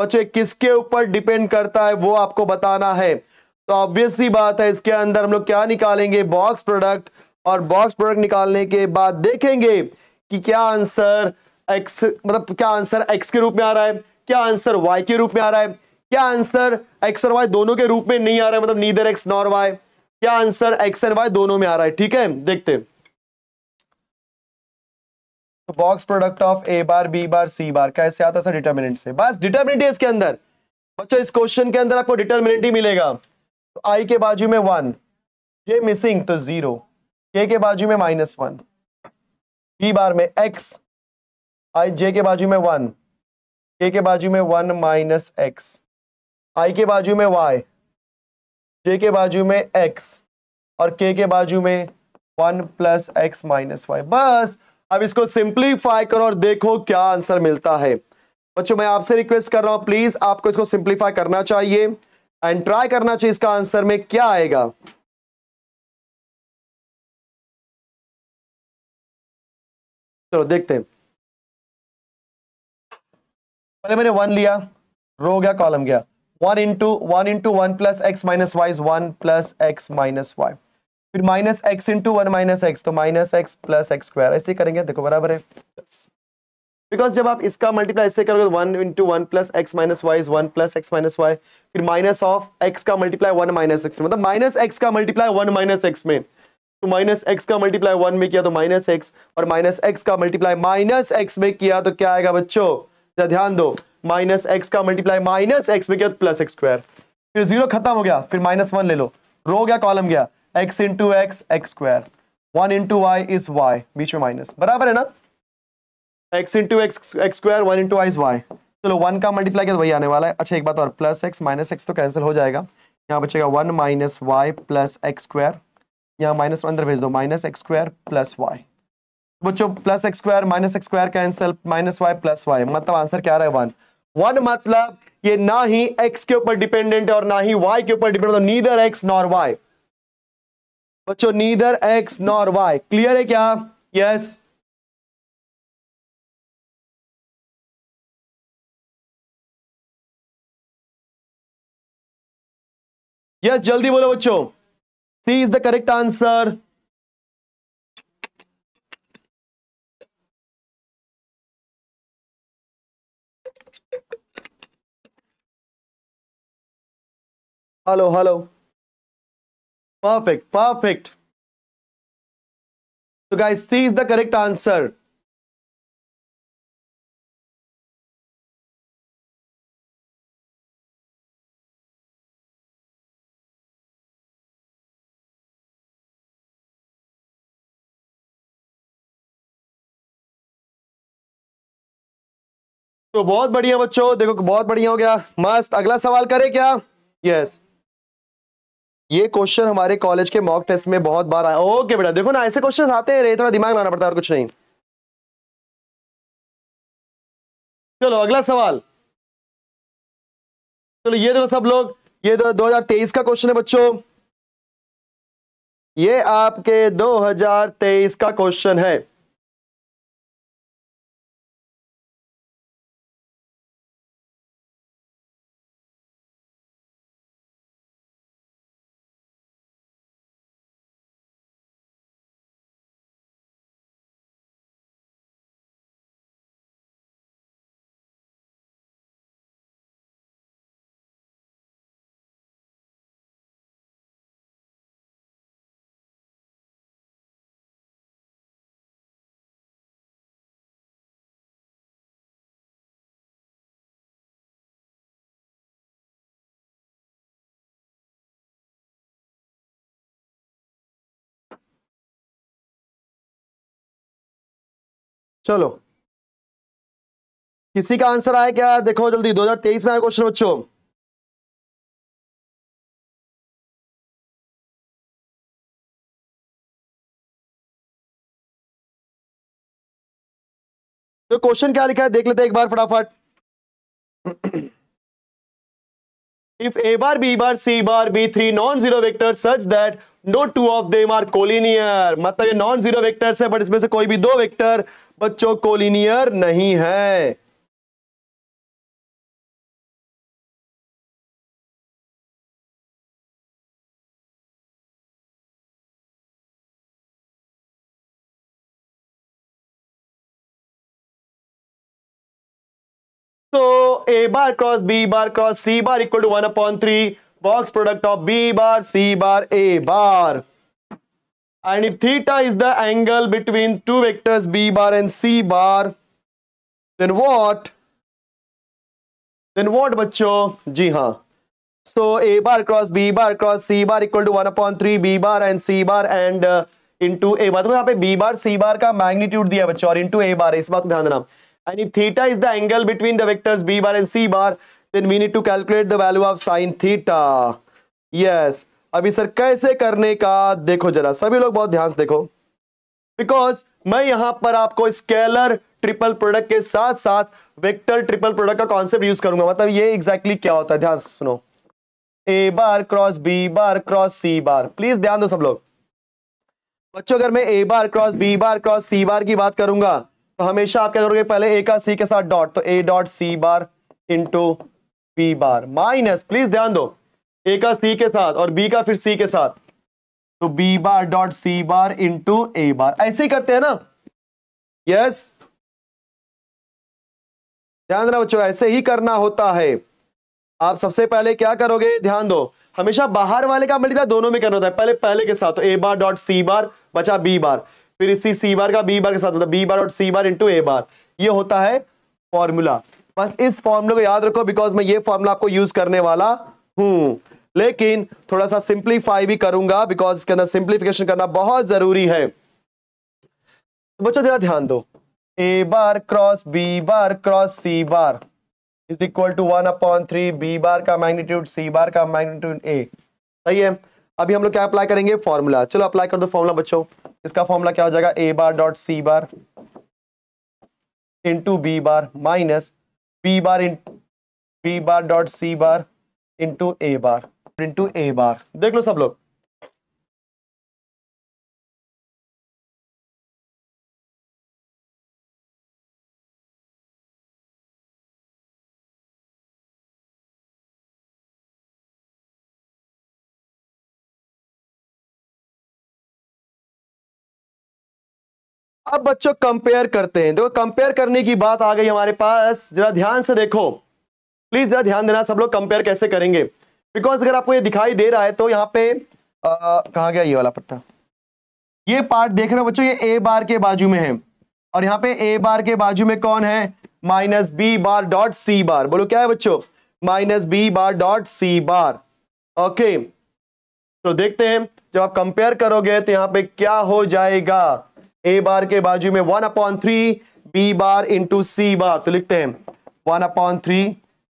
बच्चों किसके ऊपर depend करता है वो आपको बताना है तो ऑब्वियस सी बात है इसके अंदर हम लोग क्या निकालेंगे बॉक्स प्रोडक्ट और बॉक्स प्रोडक्ट निकालने के बाद देखेंगे कि क्या आंसर एक्स मतलब क्या आंसर एक्स के रूप में आ रहा है क्या आंसर वाई के रूप में आ रहा है क्या आंसर एक्स और वाई दोनों के रूप में नहीं आ रहा है मतलब नीदर एक्स नॉर वाई क्या आंसर एक्स एंड वाई दोनों में आ रहा है ठीक है देखते हैं तो box product of A bar B bar C bar कैसे आता है डिटर्मिनेंट से बस डिटर्मिनेंट इसके अंदर बच्चों इस क्वेश्चन के अंदर आपको डिटर्मिनेंट ही मिलेगा तो आई के बाजू में वन ये मिसिंग तो जीरो के के बाजू में माइनस वन बी बार में एक्स आई जे के बाजू में वन के के बाजू में वन माइनस एक्स आई के बाजू में वाई जे के बाजू में एक्स और के के बाजू में one plus x minus y बस अब इसको सिंप्लीफाई करो और देखो क्या आंसर मिलता है बच्चों मैं आपसे रिक्वेस्ट कर रहा हूं प्लीज आपको इसको सिंप्लीफाई करना चाहिए एंड ट्राई करना चाहिए इसका आंसर में क्या आएगा चलो देखते हैं पहले मैंने वन लिया रो गया कॉलम गया one into one into one plus x minus y one plus x minus Y फिर minus x into one minus x तो minus x plus x square ऐसे करेंगे देखो बराबर है बिकॉज जब आप इसका मल्टीप्लाई ऐसे करोगे one into one plus x minus Y is one plus x minus Y फिर माइनस ऑफ एक्स का मल्टीप्लाई वन माइनस एक्स मतलब माइनस एक्स का मल्टीप्लाई वन माइनस एक्स में तो माइनस एक्स का मल्टीप्लाई वन में किया तो माइनस एक्स और माइनस एक्स का मल्टीप्लाई माइनस एक्स में किया तो क्या आएगा बच्चों ध्यान दो माइनस एक्स का मल्टीप्लाई माइनस एक्स में किया तो प्लस एक्स स्क्वायर फिर जीरो खत्म हो गया फिर माइनस वन ले लो रो गया कॉलम गया x into x x square one into Y is y बीच में माइनस बराबर है ना x into x x square one into Y is y चलो वन का मल्टीप्लाई किया तो वही आने वाला है अच्छा एक बात और प्लस एक्स माइनस एक्स तो कैंसिल हो जाएगा यहाँ बचेगा one minus Y plus x square यहाँ माइनस अंदर भेज दो minus x square plus y बच्चों plus x square minus x square cancel minus Y plus y मतलब आंसर क्या रहा है वन वन मतलब ये ना ही एक्स के ऊपर डिपेंडेंट है और ना ही वाई के ऊपर dependent neither x nor y बच्चों neither x nor y clear है क्या यस yes. यस yes, जल्दी बोलो बच्चों C is the correct answer hello hello perfect perfect so guys c is the correct answer तो बहुत बढ़िया बच्चों देखो बहुत बढ़िया हो गया मस्त अगला सवाल करें क्या यस yes. ये क्वेश्चन हमारे कॉलेज के मॉक टेस्ट में बहुत बार आया ओके बेटा देखो ना ऐसे क्वेश्चन आते हैं रे थोड़ा दिमाग लाना पड़ता है और कुछ नहीं चलो अगला सवाल चलो ये देखो सब लोग ये दो हजार तेईस का क्वेश्चन है बच्चों ये आपके 2023 का क्वेश्चन है चलो किसी का आंसर आया क्या देखो जल्दी 2023 में आया क्वेश्चन बच्चों तो क्वेश्चन क्या लिखा है देख लेते हैं एक बार फटाफट if A bar B bar C bar be three non zero vector such that no two of them are collinear मतलब ये नॉन जीरो वेक्टर्स है बट इसमें से कोई भी दो वेक्टर बच्चों कोलिनियर नहीं है तो ए bar cross B bar cross C bar equal to one upon three box product of b bar C bar a bar and if theta is the angle between two vectors b bar and c bar then what then what bachcho ji ha so a bar cross b bar cross c bar equal to 1 upon 3 b bar and c bar and uh, into a bar मतलब यहाँ पे b bar c bar ka magnitude दिया bachcho aur into a bar is baat बात को ध्यान and if theta is the angle between the vectors b bar and c bar then we need to calculate the value of sin theta yes अभी sir कैसे करने का देखो जरा सभी लोग बहुत ध्यान से देखो बिकॉज मैं यहां पर आपको स्केलर ट्रिपल प्रोडक्ट के साथ साथ वेक्टर ट्रिपल प्रोडक्ट का कॉन्सेप्ट यूज करूंगा मतलब ये एग्जैक्टली exactly क्या होता है ध्यान से सुनो a bar cross B bar cross C bar please ध्यान दो सब लोग बच्चों अगर मैं a bar cross B bar cross C bar की बात करूंगा तो हमेशा आप क्या करोगे पहले ए का सी के साथ डॉट तो a dot C bar into b bar minus please ध्यान दो ए का सी के साथ और बी का फिर सी के साथ तो बी बार डॉट सी बार इंटू ए बार ऐसे ही करते हैं ना यस ध्यान रखना बच्चों ऐसे ही करना होता है आप सबसे पहले क्या करोगे ध्यान दो हमेशा बाहर वाले का मल्टीप्लाई दोनों में करना होता है पहले पहले के साथ तो ए बार डॉट सी बार बचा बी बार फिर इसी सी बार का बी बार के साथ मतलब बी बार डॉट सी बार इंटू ए बार ये होता है फॉर्मूला बस इस फॉर्मूले को याद रखो बिकॉज मैं ये फॉर्मूला आपको यूज करने वाला हूं लेकिन थोड़ा सा सिंप्लीफाई भी करूंगा बिकॉज इसके अंदर सिंप्लीफिकेशन करना बहुत जरूरी है तो बच्चों जरा ध्यान दो a bar cross B bar cross C bar is equal to one upon three b bar का मैग्नीट्यूड सी बार का मैग्नीट्यूड ए सही है अभी हम लोग क्या अप्लाई करेंगे फॉर्मूला चलो अप्लाई कर दो फॉर्मूला बच्चों इसका फॉर्मूला क्या हो जाएगा a bar dot C bar into b bar minus b bar इन बी बार डॉट सी बार इंटू ए बार इंटू ए बार देख लो सब लोग अब बच्चों कंपेयर करते हैं देखो कंपेयर करने की बात आ गई हमारे पास जरा ध्यान से देखो प्लीज जरा ध्यान देना सब लोग कंपेयर कैसे करेंगे बिकॉज अगर आपको ये दिखाई दे रहा है तो यहाँ पे कहा गया ये वाला पट्टा ये पार्ट देख रहे हो बच्चों ये ए बार के बाजू में है और यहाँ पे ए बार के बाजू में कौन है माइनस बी बार डॉट सी बार बोलो क्या है बच्चों माइनस बी बार डॉट सी बार ओके तो देखते हैं जब आप कंपेयर करोगे तो यहाँ पे क्या हो जाएगा ए बार के बाजू में one upon three b bar into c bar तो लिखते हैं one upon three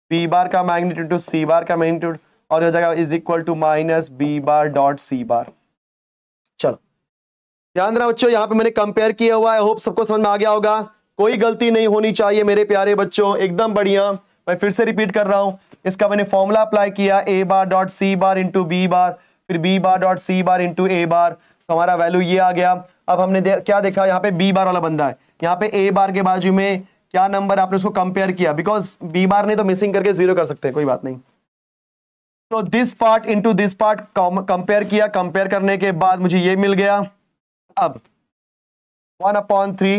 b bar का मैग्नीट्यूड इंटू सी बार का मैग्नेट्यूड और हो जाएगा is equal to minus b bar dot C bar चलो ध्यान रहा बच्चों यहाँ पे मैंने कंपेयर किया हुआ है होप सबको समझ में आ गया होगा कोई गलती नहीं होनी चाहिए मेरे प्यारे बच्चों एकदम बढ़िया मैं फिर से रिपीट कर रहा हूँ इसका मैंने फॉर्मूला अप्लाई किया a bar dot C bar into b bar फिर बी बार डॉट सी बार इंटू ए बार तो हमारा वैल्यू ये आ गया अब हमने दे, क्या देखा यहाँ पे बी बार वाला बंदा है यहाँ पे ए बार के बाजू में क्या नंबर आपने उसको कंपेयर किया बिकॉज बी बार नहीं तो मिसिंग करके जीरो कर सकते हैं कोई बात नहीं तो this part into this part compare किया कंपेयर करने के बाद मुझे ये मिल गया अब one upon three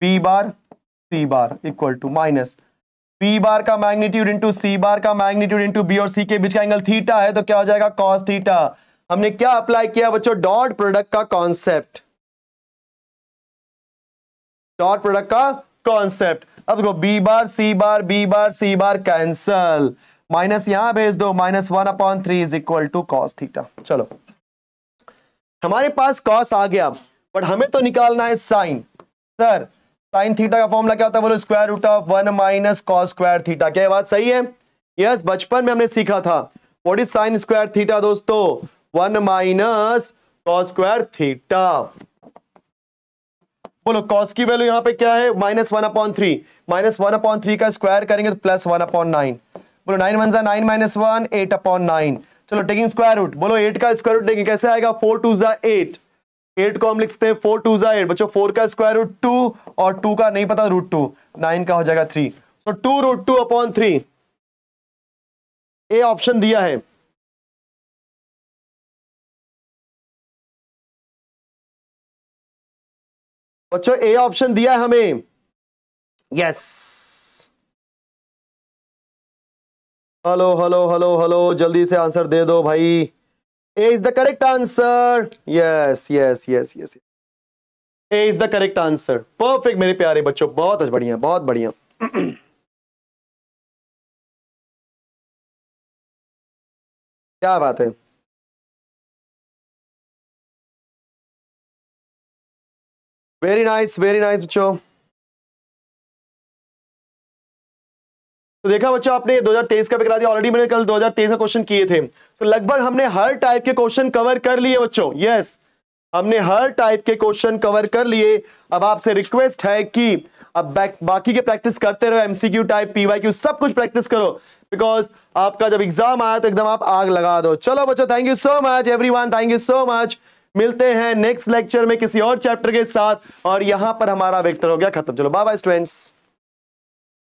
b bar C bar equal to minus b bar का मैग्नीट्यूड इंटू सी बार का मैग्नीट्यूड इंटू बी और सी के बीच का एंगल थीटा है तो क्या हो जाएगा कॉस थीटा हमने क्या अप्लाई किया बच्चों डॉट प्रोडक्ट का कॉन्सेप्ट डॉट प्रोडक्ट का कॉन्सेप्ट अब देखो बी बार सी बार बी बार सी बार कैंसल माइनस यहां भेज दो minus one upon three is equal to cos theta चलो हमारे पास कॉस आ गया बट हमें तो निकालना है साइन सर साइन थीटा का फॉर्मूला क्या होता है बोलो square root of one minus cos square theta क्या बात सही है यस yes, बचपन में हमने सीखा था what is sine square theta दोस्तों one minus cos square theta बोलो कॉस की वैल्यू यहां पे क्या है minus one upon three minus one upon three का स्क्वायर करेंगे तो प्लस वन अपॉन नाइन बोलो नाइन वन सा nine minus one eight upon nine चलो टेकिंग स्क्वायर रूट बोलो एट का स्क्वायर रूट टेकिंग कैसे आएगा फोर टू जा एट एट को हम लिखते हैं फोर टू जा एट बच्चों फोर का स्क्वायर रूट टू और टू का नहीं पता रूट टू नाइन का हो जाएगा three so two root two upon three a option दिया है बच्चों ए ऑप्शन दिया है हमें yes yes. Hello hello hello hello जल्दी से आंसर दे दो भाई a is the correct answer yes yes yes yes A is the correct answer perfect मेरे प्यारे बच्चों बहुत अच्छा, बढ़िया बहुत बढ़िया क्या बात है वेरी नाइस वेरी नाइस बच्चों तो देखा बच्चों आपने 2023 का भी करा दिया ऑलरेडी मैंने कल 2023 का क्वेश्चन किए थे तो लगभग हमने हर टाइप के क्वेश्चन कवर कर लिए बच्चों यस हमने हर टाइप के क्वेश्चन कवर कर लिए अब आपसे रिक्वेस्ट है कि अब बाकी के प्रैक्टिस करते रहो एमसीक्यू टाइप पीवाई सब कुछ प्रैक्टिस करो बिकॉज आपका जब एग्जाम आया तो एकदम आप आग लगा दो चलो बच्चों thank you so much every thank you so much मिलते हैं नेक्स्ट लेक्चर में किसी और चैप्टर के साथ और यहां पर हमारा वेक्टर हो गया खत्म चलो बाय बाय स्टूडेंट्स